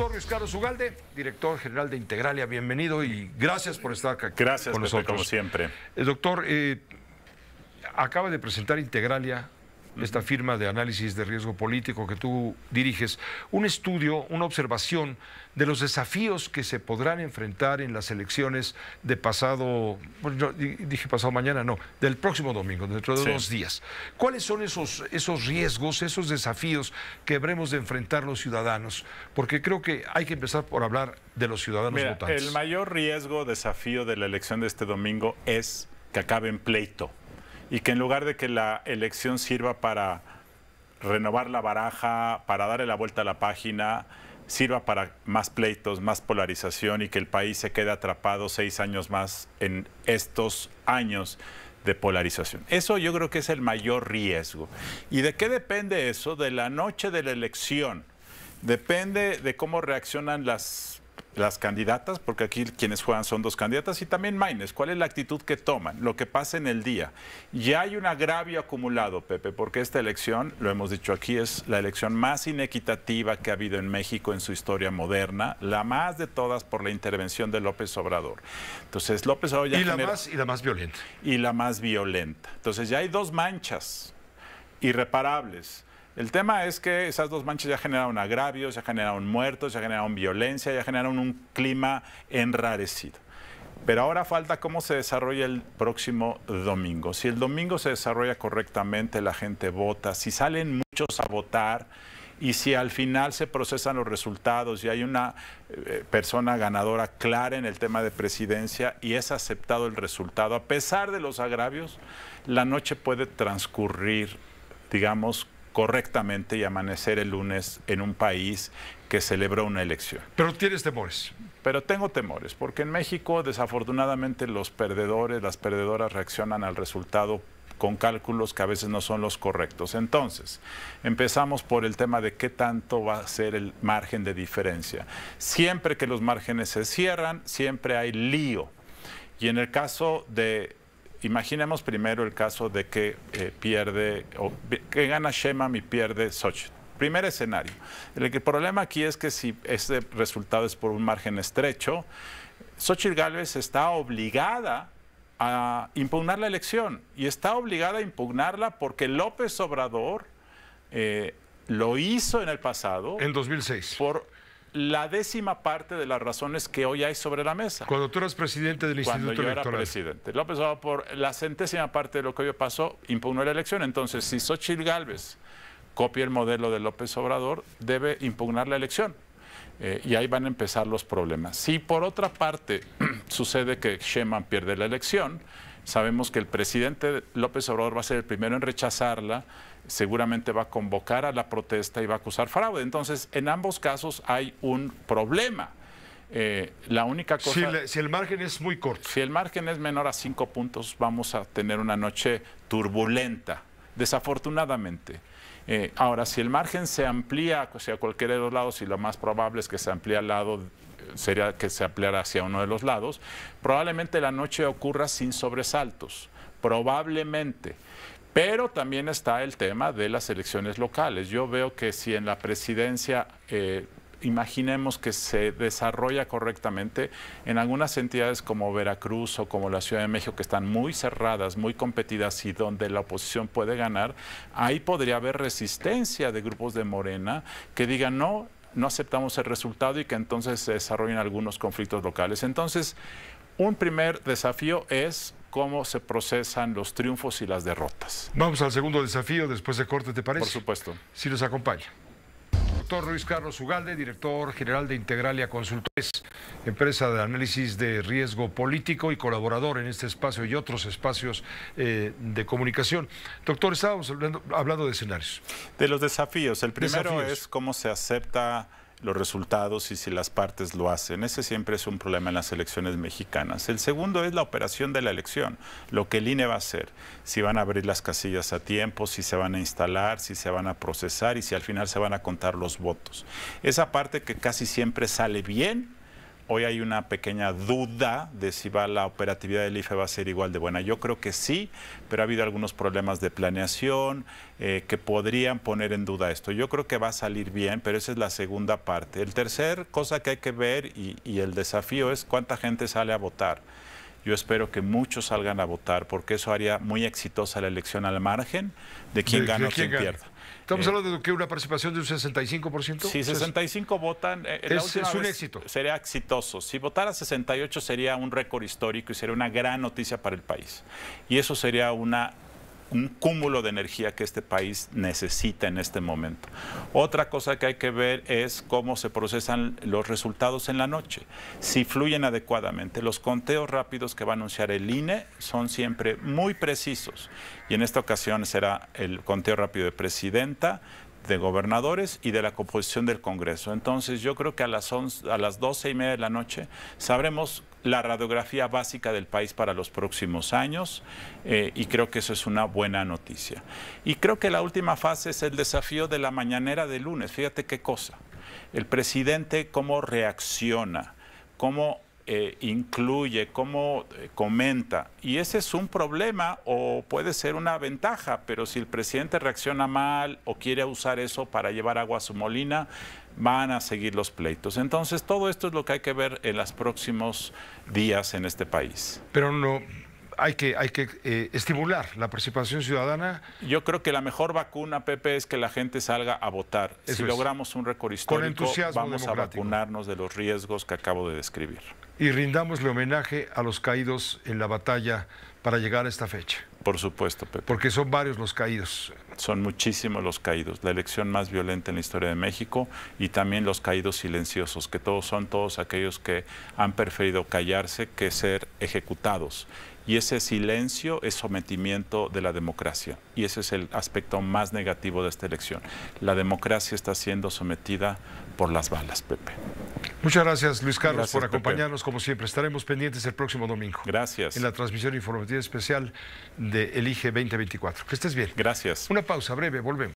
doctor Luis Carlos director general de Integralia. Bienvenido y gracias por estar acá gracias, con nosotros. Gracias, como siempre. Eh, doctor, eh, acaba de presentar Integralia esta firma de análisis de riesgo político que tú diriges, un estudio, una observación de los desafíos que se podrán enfrentar en las elecciones de pasado, dije pasado mañana, no, del próximo domingo, dentro de dos días. ¿Cuáles son esos, esos riesgos, esos desafíos que habremos de enfrentar los ciudadanos? Porque creo que hay que empezar por hablar de los ciudadanos votantes. El mayor riesgo, desafío de la elección de este domingo es que acabe en pleito y que en lugar de que la elección sirva para renovar la baraja, para darle la vuelta a la página, sirva para más pleitos, más polarización y que el país se quede atrapado seis años más en estos años de polarización. Eso yo creo que es el mayor riesgo. ¿Y de qué depende eso? De la noche de la elección. Depende de cómo reaccionan las las candidatas, porque aquí quienes juegan son dos candidatas, y también Maines, cuál es la actitud que toman, lo que pasa en el día. Ya hay un agravio acumulado, Pepe, porque esta elección, lo hemos dicho aquí, es la elección más inequitativa que ha habido en México en su historia moderna, la más de todas por la intervención de López Obrador. Entonces, López Obrador ya... Y la, más, y la más violenta. Y la más violenta. Entonces, ya hay dos manchas irreparables el tema es que esas dos manchas ya generaron agravios, ya generaron muertos, ya generaron violencia, ya generaron un clima enrarecido. Pero ahora falta cómo se desarrolla el próximo domingo. Si el domingo se desarrolla correctamente, la gente vota, si salen muchos a votar y si al final se procesan los resultados y hay una eh, persona ganadora clara en el tema de presidencia y es aceptado el resultado, a pesar de los agravios, la noche puede transcurrir, digamos, correctamente y amanecer el lunes en un país que celebró una elección. Pero tienes temores. Pero tengo temores, porque en México desafortunadamente los perdedores, las perdedoras reaccionan al resultado con cálculos que a veces no son los correctos. Entonces, empezamos por el tema de qué tanto va a ser el margen de diferencia. Siempre que los márgenes se cierran, siempre hay lío. Y en el caso de imaginemos primero el caso de que eh, pierde, que gana Shemam y pierde Sochi. Primer escenario. El, problema aquí es que si este resultado es por un margen estrecho, Xochitl Gálvez está obligada a impugnar la elección y está obligada a impugnarla porque López Obrador eh, lo hizo en el pasado. En 2006. Por la décima parte de las razones que hoy hay sobre la mesa. Cuando tú eras presidente del Instituto Cuando yo era presidente. López Obrador, la centésima parte de lo que hoy pasó, impugnó la elección. Entonces, si Xochitl Gálvez copia el modelo de López Obrador, debe impugnar la elección. Eh, y ahí van a empezar los problemas. Si por otra parte sucede que Sheman pierde la elección, Sabemos que el presidente López Obrador va a ser el primero en rechazarla, seguramente va a convocar a la protesta y va a acusar fraude. Entonces, en ambos casos hay un problema. Eh, la única cosa... Si, el margen es muy corto. Si el margen es menor a cinco puntos, vamos a tener una noche turbulenta, desafortunadamente. Eh, ahora, si el margen se amplía hacia cualquiera de los lados, y lo más probable es que se amplíe al lado sería que se ampliara hacia uno de los lados, probablemente la noche ocurra sin sobresaltos, probablemente. Pero también está el tema de las elecciones locales. Yo veo que si en la presidencia eh, imaginemos que se desarrolla correctamente en algunas entidades como Veracruz o como la Ciudad de México, que están muy cerradas, muy competidas y donde la oposición puede ganar, ahí podría haber resistencia de grupos de Morena que digan, no, no aceptamos el resultado y que entonces se desarrollen algunos conflictos locales. Entonces, un primer desafío es cómo se procesan los triunfos y las derrotas. Vamos al segundo desafío después de corte, ¿te parece? Por supuesto. Si nos acompaña doctor Luis Carlos Ugalde, director general de Integralia Consultores, empresa de análisis de riesgo político y colaborador en este espacio y otros espacios eh, de comunicación. Doctor, estábamos hablando, de escenarios. De los desafíos. El primero es cómo se acepta los resultados y si las partes lo hacen. Ese siempre es un problema en las elecciones mexicanas. El segundo es la operación de la elección, lo que el INE va a hacer, si van a abrir las casillas a tiempo, si se van a instalar, si se van a procesar y si al final se van a contar los votos. Esa parte que casi siempre sale bien hoy hay una pequeña duda de si va la operatividad del IFE va a ser igual de buena. Yo creo que sí, pero ha habido algunos problemas de planeación eh, que podrían poner en duda esto. Yo creo que va a salir bien, pero esa es la segunda parte. El tercer cosa que hay que ver y, y el desafío es cuánta gente sale a votar. Yo espero que muchos salgan a votar porque eso haría muy exitosa la elección al margen de quién gana o quién, pierda. Estamos eh, hablando de que una participación de un 65%. Si 65 votan, eh, es, es, un éxito. Sería exitoso. Si votara 68 sería un récord histórico y sería una gran noticia para el país. Y eso sería una un cúmulo de energía que este país necesita en este momento. Otra cosa que hay que ver es cómo se procesan los resultados en la noche, si fluyen adecuadamente. Los conteos rápidos que va a anunciar el INE son siempre muy precisos y en esta ocasión será el conteo rápido de presidenta, de gobernadores y de la composición del Congreso. Entonces yo creo que a las, a las doce y media de la noche sabremos la radiografía básica del país para los próximos años eh, y creo que eso es una buena noticia. Y creo que la última fase es el desafío de la mañanera de lunes. Fíjate qué cosa. El presidente cómo reacciona, cómo eh, incluye, cómo eh, comenta. Y ese es un problema o puede ser una ventaja, pero si el presidente reacciona mal o quiere usar eso para llevar agua a su molina, van a seguir los pleitos. Entonces, todo esto es lo que hay que ver en los próximos días en este país. Pero no, hay que, hay que eh, estimular la participación ciudadana. Yo creo que la mejor vacuna, Pepe, es que la gente salga a votar. si logramos un récord histórico, vamos a vacunarnos de los riesgos que acabo de describir. Y rindamosle homenaje a los caídos en la batalla para llegar a esta fecha. Por supuesto, Pepe. Porque son varios los caídos. Son muchísimos los caídos. La elección más violenta en la historia de México y también los caídos silenciosos, que todos son todos aquellos que han preferido callarse que ser ejecutados. Y ese silencio es sometimiento de la democracia. Y ese es el aspecto más negativo de esta elección. La democracia está siendo sometida por las balas, Pepe. Muchas gracias, Luis Carlos, por acompañarnos. Como siempre, estaremos pendientes el próximo domingo. Gracias. En la transmisión informativa especial de Elige 2024. Que estés bien. Gracias. Una pausa breve, volvemos.